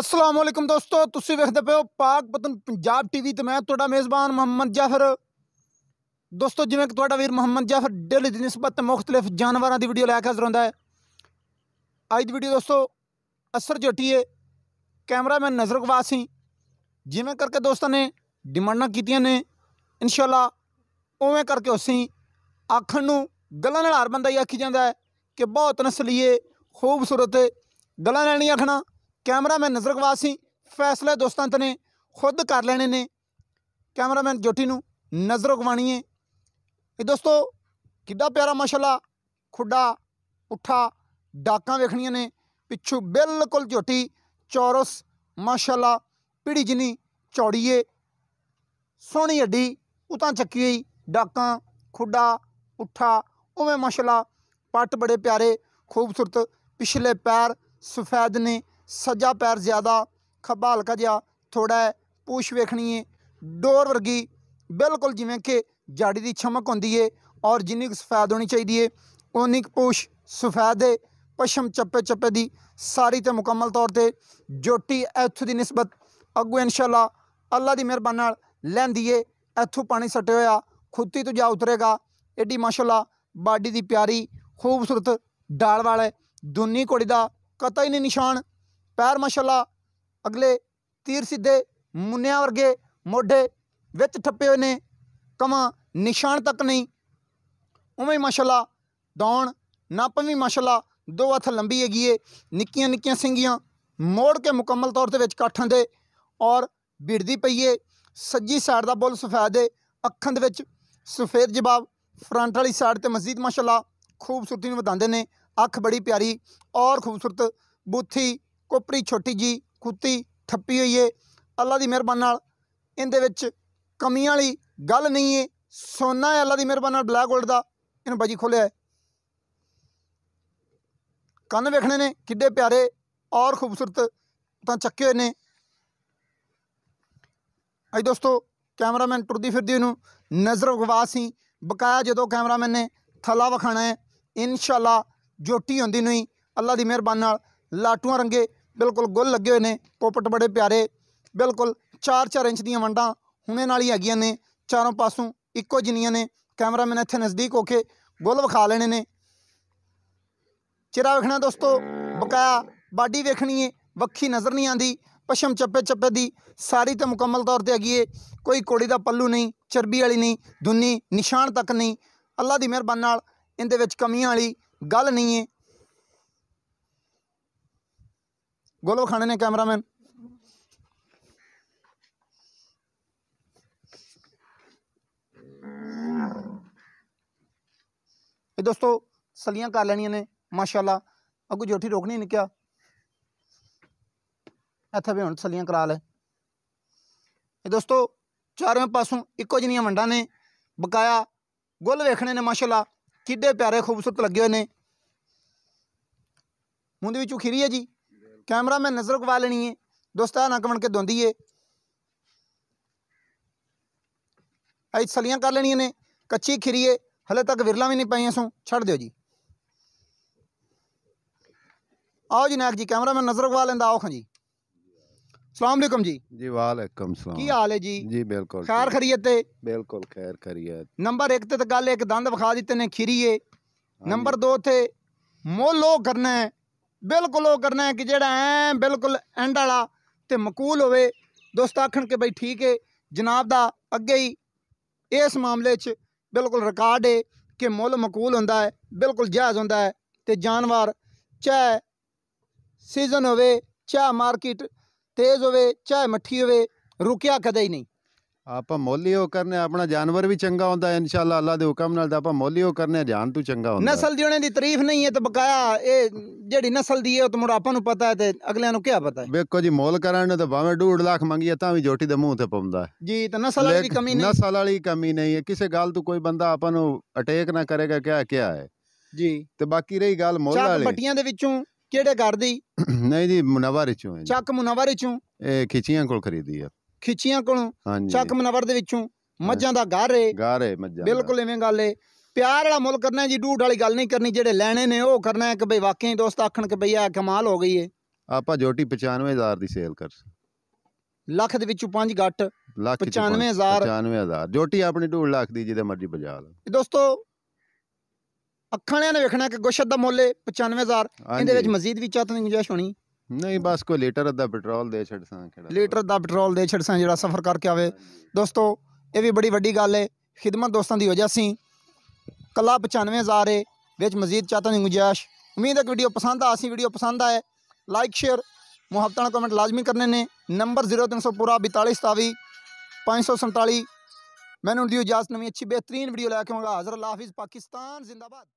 ਅਸਲਾਮ ਵਾਲੇਕਮ ਦੋਸਤੋ ਤੁਸੀਂ ਵੇਖਦੇ ਪਿਓ ਪਾਕ ਪਤਨ ਪੰਜਾਬ ਟੀਵੀ ਤੇ ਮੈਂ ਤੁਹਾਡਾ ਮੇਜ਼ਬਾਨ ਮੁਹੰਮਦ ਜਾਫਰ ਦੋਸਤੋ ਜਿਵੇਂ ਕਿ ਤੁਹਾਡਾ ਵੀਰ ਮੁਹੰਮਦ ਜਾਫਰ ਡੇਲੀ ਦੀ ਨਿਸਬਤ ਤੇ ਮੁxtਲਫ ਜਾਨਵਰਾਂ ਦੀ ਵੀਡੀਓ ਲੈ ਕੇ ਹਾਜ਼ਰ ਹੁੰਦਾ ਹੈ ਅੱਜ ਦੀ ਵੀਡੀਓ ਦੋਸਤੋ ਅਸਰ ਜੋਟੀਏ ਕੈਮਰਾਮੈਨ ਨਜ਼ਰ ਗਵਾਸੀ ਜਿਵੇਂ ਕਰਕੇ ਦੋਸਤਾਂ ਨੇ ਡਿਮਾਂਡਾਂ ਕੀਤੀਆਂ ਨੇ ਇਨਸ਼ਾਅੱਲਾ ਉਵੇਂ ਕਰਕੇ ਅਸੀਂ ਆਖਣ ਨੂੰ ਗੱਲਾਂ ਨਾਲ ਹਰ ਬੰਦਾ ਹੀ ਆਖੀ ਜਾਂਦਾ ਹੈ ਕਿ ਬਹੁਤ ਨਸਲੀਏ ਖੂਬਸੂਰਤ ਗੱਲਾਂ ਨਾਲ ਨਹੀਂ ਆਖਣਾ ਕੈਮਰਾਮੈਨ ਨਜ਼ਰਗਵਾਸ ਸੀ ਫੈਸਲੇ ਦੋਸਤਾਂ ਨੇ ਖੁਦ ਕਰ ਲੈਣੇ ਨੇ ਕੈਮਰਾਮੈਨ ਜੋਟੀ ਨੂੰ ਨਜ਼ਰ ਹੈ ਇਹ ਦੋਸਤੋ ਕਿੱਡਾ ਪਿਆਰਾ ਮਾਸ਼ਾਅੱਲਾ ਖੁੱਡਾ ਉੱਠਾ ਡਾਕਾਂ ਵੇਖਣੀਆਂ ਨੇ ਪਿੱਛੂ ਬਿਲਕੁਲ ਝੋਟੀ ਚੌਰਸ ਮਾਸ਼ਾਅੱਲਾ ਪੀੜੀ ਜਿੰਨੀ ਚੌੜੀਏ ਸੋਹਣੀ ਅੱਡੀ ਉਤਾਂ ਚੱਕੀ ਹੋਈ ਡਾਕਾਂ ਖੁੱਡਾ ਉੱਠਾ ਉਵੇਂ ਮਾਸ਼ਾਅੱਲਾ ਪੱਟ ਬੜੇ ਪਿਆਰੇ ਖੂਬਸੂਰਤ ਪਿਛਲੇ ਪੈਰ ਸਫੈਦ ਨੇ ਸੱਜਾ ਪੈਰ ਜ਼ਿਆਦਾ ਖੱਬਾ ਹਲਕਾ ਜਿਹਾ ਥੋੜਾ ਪੂਛ ਵੇਖਣੀ ਹੈ ਡੋਰ ਵਰਗੀ ਬਿਲਕੁਲ ਜਿਵੇਂ ਕਿ ਜਾੜੀ ਦੀ ਛਮਕ ਹੁੰਦੀ ਏ ਔਰ ਜਿੰਨੀ ਕੁ ਸਫੈਦ ਹੋਣੀ ਚਾਹੀਦੀ ਏ ਉਨੀ ਕੁ ਪੂਛ ਸਫੈਦ ਦੇ ਪਸ਼ਮ ਚੱਪੇ ਚੱਪੇ ਦੀ ਸਾਰੀ ਤੇ ਮੁਕੰਮਲ ਤੌਰ ਤੇ ਜੋਟੀ ਇੱਥੋਂ ਦੀ ਨਿਸਬਤ ਅੱਗੋ ਇਨਸ਼ਾਅੱਲਾ ਅੱਲਾ ਦੀ ਮਿਹਰਬਾਨੀ ਨਾਲ ਲੈਂਦੀ ਏ ਇੱਥੋਂ ਪਾਣੀ ਸਟੇ ਹੋਇਆ ਖੁੱਤੀ ਤੋਂ ਜਾ ਉਤਰੇਗਾ ਐਡੀ ਮਾਸ਼ਾਅੱਲਾ ਬਾਡੀ ਦੀ ਪਿਆਰੀ ਖੂਬਸੂਰਤ ਡਾਲ ਵਾਲੇ ਦੁਨੀ ਕੋੜੀ ਦਾ ਕਤਾ ਹੀ ਨਹੀਂ ਨਿਸ਼ਾਨ ਪੈਰ ਮਾਸ਼ਾਅੱਲਾ ਅਗਲੇ ਤੀਰ ਸਿੱਧੇ ਮੁੰਨਿਆਂ ਵਰਗੇ ਮੋਢੇ ਵਿੱਚ ਠੱਪੇ ਹੋਏ ਨੇ ਕਮਾ ਨਿਸ਼ਾਨ ਤੱਕ ਨਹੀਂ ਉਵੇਂ ਮਾਸ਼ਾਅੱਲਾ ਦੌਣ ਨੱਪ ਵੀ ਮਾਸ਼ਾਅੱਲਾ ਦੋ ਹੱਥ ਲੰਬੀ ਹੈਗੀ ਏ ਨਿੱਕੀਆਂ ਨਿੱਕੀਆਂ ਸਿੰਗੀਆਂ ਮੋੜ ਕੇ ਮੁਕੰਮਲ ਤੌਰ ਤੇ ਵਿੱਚ ਕਾਠਾਂ ਦੇ ਔਰ ਭਿੜਦੀ ਪਈਏ ਸੱਜੀ ਸਾਈਡ ਦਾ ਬੁੱਲ ਸਫੈਦ ਏ ਅੱਖਾਂ ਦੇ ਵਿੱਚ ਸਫੇਦ ਜਵਾਬ ਫਰੰਟ ਵਾਲੀ ਸਾਈਡ ਤੇ ਮਸਜਿਦ ਮਾਸ਼ਾਅੱਲਾ ਖੂਬਸੂਰਤੀ ਨੂੰ ਵਧਾਉਂਦੇ ਨੇ ਅੱਖ ਬੜੀ ਪਿਆਰੀ ਔਰ ਖੂਬਸੂਰਤ ਬੁੱਥੀ ਕੋਪਰੀ ਛੋਟੀ ਜੀ ਕੁੱਤੀ ਠੱਪੀ ਹੋਈ ਏ ਅੱਲਾ ਦੀ ਮਿਹਰਬਾਨੀ ਨਾਲ ਇਹਦੇ ਵਿੱਚ ਕਮੀਆਂ ਵਾਲੀ ਗੱਲ ਨਹੀਂ ਏ ਸੋਨਾ ਹੈ ਅੱਲਾ ਦੀ ਮਿਹਰਬਾਨੀ ਨਾਲ ਬਲੈਕ 골ਡ ਦਾ ਇਹਨੂੰ ਬਾਜੀ ਖੋਲਿਆ ਕੰਨ ਵੇਖਣੇ ਨੇ ਕਿੱਡੇ ਪਿਆਰੇ ਔਰ ਖੂਬਸੂਰਤ ਤਾਂ ਚੱਕੇ ਹੋਏ ਨੇ ਅਜ ਦੋਸਤੋ ਕੈਮਰਾਮੈਨ ਟੁਰਦੀ ਫਿਰਦੀ ਨੂੰ ਨਜ਼ਰ ਗਵਾ ਸੀ ਬਕਾਇਆ ਜਦੋਂ ਕੈਮਰਾਮੈਨ ਨੇ ਥੱਲਾ ਵਖਾਣਾ ਹੈ ਇਨਸ਼ਾਅੱਲਾ ਜੋਟੀ ਹੁੰਦੀ ਨਹੀਂ ਅੱਲਾ ਦੀ ਮਿਹਰਬਾਨੀ ਨਾਲ ਲਾਟੂਆਂ ਰੰਗੇ ਬਿਲਕੁਲ ਗੁੱਲ ਲੱਗੇ ਹੋਏ ਨੇ ਪੋਪਟ ਬੜੇ ਪਿਆਰੇ ਬਿਲਕੁਲ 4-4 ਇੰਚ ਦੀਆਂ ਵੰਡਾਂ ਹੁਣੇ ਨਾਲ ਹੀ ਹੈਗੀਆਂ ਨੇ ਚਾਰੋਂ ਪਾਸੋਂ ਇੱਕੋ ਜਿੰਨੀਆਂ ਨੇ ਕੈਮਰਾਮੈਨ ਇੱਥੇ ਨਜ਼ਦੀਕ ਹੋ ਕੇ ਗੁੱਲ ਵਿਖਾ ਲੈਣੇ ਨੇ ਚਿਹਰਾ ਵੇਖਣਾ ਦੋਸਤੋ ਬਕਾਇਆ ਬਾਡੀ ਵੇਖਣੀ ਏ ਵੱਖੀ ਨਜ਼ਰ ਨਹੀਂ ਆਂਦੀ ਪਸ਼ਮ ਚੱਪੇ ਚੱਪੇ ਦੀ ਸਾਰੀ ਤੇ ਮੁਕੰਮਲ ਤੌਰ ਤੇ ਹੈਗੀ ਏ ਕੋਈ ਕੋੜੀ ਦਾ ਪੱਲੂ ਨਹੀਂ ਚਰਬੀ ਵਾਲੀ ਨਹੀਂ ਦੁੰਨੀ ਨਿਸ਼ਾਨ ਤੱਕ ਨਹੀਂ ਅੱਲਾ ਦੀ ਮਿਹਰਬਾਨੀ ਨਾਲ ਇਹਦੇ ਵਿੱਚ ਕਮੀਆਂ ਵਾਲੀ ਗੱਲ ਨਹੀਂ ਏ गोलो खाने ने कैमरामैन दोस्तों सलियां कर लेनिया ने माशाला अगू जोठी रोकनी निका इत भी हम सलियां करा ले दोस्तों चार पासों इको जन वंडा ने बकाया गुल वेखने ने माशाला किडे प्यारे खूबसूरत लगे हुए ने मुंह खिरी है जी ਕੈਮਰਾਮੈਨ ਨਜ਼ਰ ਕਵਾ ਲੈਣੀ ਹੈ ਨਾ ਕਮਣ ਕੇ ਦੋਂਦੀ ਏ ਐ ਸਲੀਆਂ ਕਰ ਲੈਣੀਆਂ ਨੇ ਕੱਚੀ ਖਿਰੀਏ ਹਲੇ ਤੱਕ ਵਿਰਲਾ ਵੀ ਨਹੀਂ ਪਾਈਆਂ ਸੋ ਛੱਡ ਦਿਓ ਜੀ ਆਓ ਜੀ ਨਾਇਕ ਜੀ ਕੈਮਰਾਮੈਨ ਨਜ਼ਰ ਕਵਾ ਲੈਂਦਾ ਆਓ ਖਾਂ ਜੀ ਸਲਾਮ ਅਲੈਕਮ ਜੀ ਜੀ ਵਾਲੇਕਮ ਸਲਾਮ ਕੀ ਹਾਲ ਹੈ ਜੀ ਜੀ ਬਿਲਕੁਲ ਖੈਰ ਖਰੀਅਤ ਤੇ ਬਿਲਕੁਲ ਖੈਰ ਖਰੀਅਤ ਨੰਬਰ 1 ਤੇ ਤਾਂ ਗੱਲ ਇੱਕ ਦੰਦ ਵਿਖਾ ਦਿੱਤੇ ਨੇ ਖਿਰੀਏ ਨੰਬਰ 2 ਤੇ ਮੋਲੋ ਕਰਨਾ ਹੈ ਬਿਲਕੁਲ ਉਹ ਕਰਨਾ ਹੈ ਕਿ ਜਿਹੜਾ ਐ ਬਿਲਕੁਲ ਐਂਡ ਵਾਲਾ ਤੇ ਮਕੂਲ ਹੋਵੇ ਦੋਸਤ ਆਖਣ ਕਿ ਬਈ ਠੀਕ ਹੈ ਜਨਾਬ ਦਾ ਅੱਗੇ ਹੀ ਇਸ ਮਾਮਲੇ 'ਚ ਬਿਲਕੁਲ ਰਿਕਾਰਡ ਹੈ ਕਿ ਮੁੱਲ ਮਕੂਲ ਹੁੰਦਾ ਹੈ ਬਿਲਕੁਲ ਜਾਇਜ਼ ਹੁੰਦਾ ਹੈ ਤੇ ਜਾਨਵਰ ਚਾਹ ਸੀਜ਼ਨ ਹੋਵੇ ਚਾਹ ਮਾਰਕੀਟ ਤੇਜ਼ ਹੋਵੇ ਚਾਹ ਮੱਠੀ ਹੋਵੇ ਰੁਕਿਆ ਕਦੇ ਹੀ ਨਹੀਂ ਆਪਾਂ ਮੋਲੀ ਹੋ ਕਰਨੇ ਆਪਣਾ ਜਾਨਵਰ ਵੀ ਚੰਗਾ ਹੁੰਦਾ ਇਨਸ਼ਾਅੱਲਾ ਅੱਲਾ ਦੇ ਹੁਕਮ ਨਾਲ ਤਾਂ ਆਪਾਂ ਮੋਲੀ ਹੋ ਕਰਨੇ ਜਾਨ ਤੂੰ ਚੰਗਾ ਹੁੰਦਾ ਨਸਲ ਦੀ ਉਹਨਾਂ ਦੀ ਤਾਰੀਫ ਨਹੀਂ ਹੈ ਤੇ ਬਕਾਇਆ ਇਹ ਜਿਹੜੀ ਨਸਲ ਦੀ ਹੈ ਉਹ ਤੁਮੜਾ ਆਪਾਂ ਨੂੰ ਪਤਾ ਹੈ ਤੇ ਅਗਲਿਆਂ ਨੂੰ ਕੀ ਪਤਾ ਹੈ ਵੇਖੋ ਜੀ ਮੋਲ ਕਰਨ ਨੂੰ ਤਾਂ ਭਾਵੇਂ 2.5 ਲੱਖ ਮੰਗੀਏ ਤਾਂ ਵੀ ਜੋਟੀ ਦੇ ਮੂੰਹ ਤੇ ਪਉਂਦਾ ਜੀ ਤਾਂ ਨਸਲ ਵਾਲੀ ਕਮੀ ਨਹੀਂ ਨਸਲ ਵਾਲੀ ਕਮੀ ਨਹੀਂ ਹੈ ਕਿਸੇ ਗੱਲ ਤੋਂ ਕੋਈ ਬੰਦਾ ਆਪਾਂ ਨੂੰ ਅਟੈਕ ਨਾ ਕਰੇਗਾ ਕਿਆ ਕਿਆ ਹੈ ਜੀ ਤੇ ਬਾਕੀ ਰਹੀ ਗੱਲ ਮੋਲ ਵਾਲੀ ਪੱਟੀਆਂ ਦੇ ਵਿੱਚੋਂ ਕਿਹੜੇ ਘਰ ਦੀ ਨਹੀਂ ਜੀ ਮੁਨਵਾਰੇ ਚੋਂ ਚੱਕ ਮੁਨਵਾਰੇ ਚੋਂ ਇਹ ਖਿਚੀਆਂ ਕੋਲ ਖਰੀਦੀ ਆ ਖਿੱਚੀਆਂ ਕੋਲੋਂ ਚੱਕ ਮਨਵਰ ਦੇ ਵਿੱਚੋਂ ਮੱਝਾਂ ਦਾ ਗਾਰ ਏ ਗਾਰ ਏ ਮੱਝਾਂ ਬਿਲਕੁਲ ਐਵੇਂ ਗੱਲ ਏ ਪਿਆਰ ਵਾਲਾ ਮੁੱਲ ਕਰਨਾ ਜੀ ਢੂਠ ਵਾਲੀ ਗੱਲ ਨਹੀਂ ਕਰਨੀ ਜਿਹੜੇ ਲੈਣੇ ਨੇ ਉਹ ਕਰਨਾ ਹੈ ਕਿ ਬਈ ਵਾਕਈ ਦੋਸਤ ਆਖਣ ਕਿ ਬਈ ਆ ਕਮਾਲ ਹੋ ਗਈ ਏ ਆਪਾਂ ਜੋਟੀ 95000 ਦੀ ਸੇਲ ਕਰ ਲੱਖ ਦੇ ਵਿੱਚੋਂ 5 ਗੱਟ 95000 95000 ਜੋਟੀ ਆਪਣੀ 2 ਲੱਖ ਦੀ ਜਿਹਦੇ ਮਰਜ਼ੀ ਬਜਾ ਲਾ ਦੋਸਤੋ ਅੱਖਾਂ ਨੇ ਵੇਖਣਾ ਕਿ ਗੁਸ਼ਤ ਦਾ ਮੁੱਲ 95000 ਇਹਦੇ ਵਿੱਚ ਮਜ਼ੀਦ ਵੀ ਚਾਹਤ ਨਹੀਂ ਗੁਜਾਇਸ਼ ਹੋਣੀ ਨਹੀਂ ਬਸ ਕੋਈ ਲੀਟਰ ਅੱਧਾ ਪੈਟਰੋਲ ਦੇ ਛੱਡਸਾਂ ਕਿਹੜਾ ਲੀਟਰ ਅੱਧਾ ਪੈਟਰੋਲ ਦੇ ਛੱਡਸਾਂ ਜਿਹੜਾ ਸਫ਼ਰ ਕਰਕੇ ਆਵੇ ਦੋਸਤੋ ਇਹ ਵੀ ਬੜੀ ਵੱਡੀ ਗੱਲ ਹੈ ਖਿਦਮਤ ਦੋਸਤਾਂ ਦੀ ਵਜ੍ਹਾ ਸੀ ਕੱਲਾ 95000 ਹੈ ਵਿੱਚ ਮਜ਼ੀਦ ਚਾਹਤਾ ਨਹੀਂ ਗੁੰਜਾਇਸ਼ ਉਮੀਦ ਹੈ ਕਿ ਵੀਡੀਓ ਪਸੰਦ ਆ ਸੀ ਵੀਡੀਓ ਪਸੰਦ ਆਏ ਲਾਈਕ ਸ਼ੇਅਰ ਮੁਹੱਬਤਾਂ ਕਮੈਂਟ ਲਾਜ਼ਮੀ ਕਰਨੇ ਨੇ ਨੰਬਰ 0300 ਪੂਰਾ 4227 547 मैंने उनकी इजाज़त नवी अच्छी बेहतरीन वीडियो लैके आऊँगा हज़र हाफिज़ पाकिस्तान जिंदाबाद